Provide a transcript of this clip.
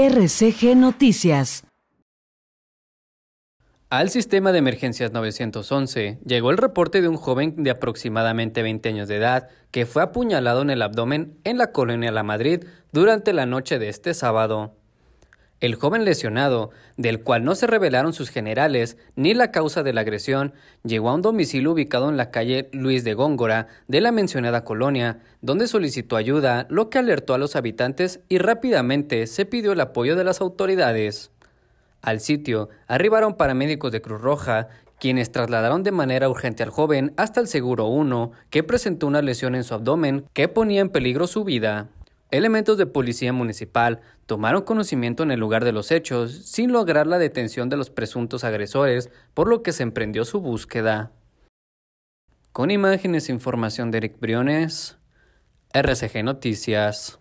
RCG Noticias. Al sistema de emergencias 911 llegó el reporte de un joven de aproximadamente 20 años de edad que fue apuñalado en el abdomen en la colonia La Madrid durante la noche de este sábado. El joven lesionado, del cual no se revelaron sus generales ni la causa de la agresión, llegó a un domicilio ubicado en la calle Luis de Góngora de la mencionada colonia, donde solicitó ayuda, lo que alertó a los habitantes y rápidamente se pidió el apoyo de las autoridades. Al sitio arribaron paramédicos de Cruz Roja, quienes trasladaron de manera urgente al joven hasta el Seguro 1, que presentó una lesión en su abdomen que ponía en peligro su vida. Elementos de policía municipal tomaron conocimiento en el lugar de los hechos sin lograr la detención de los presuntos agresores, por lo que se emprendió su búsqueda. Con imágenes e información de Eric Briones, RCG Noticias.